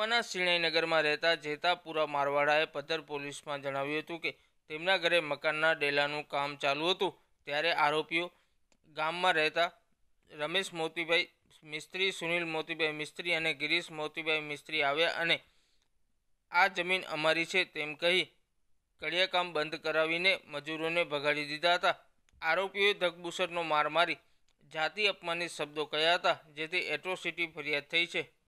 મહાત્માના સિણાઈનગરમાં રહેતા જેતાપુરા મારવાડાએ પદ્ધર પોલીસમાં જણાવ્યું હતું કે તેમના ઘરે મકાનના ડેલાનું કામ ચાલુ હતું ત્યારે આરોપીઓ ગામમાં રહેતા રમેશ મોતીભાઈ મિસ્ત્રી સુનિલ મોતીભાઈ મિસ્ત્રી અને ગિરીશ મોતીભાઈ મિસ્ત્રી આવ્યા અને આ જમીન અમારી છે તેમ કહી કડિયાકામ બંધ કરાવીને મજૂરોને ભગાડી દીધા હતા આરોપીઓએ ધગબુસરનો માર મારી જાતિ અપમાનિત શબ્દો કહ્યા હતા જેથી એટ્રોસિટી ફરિયાદ થઈ છે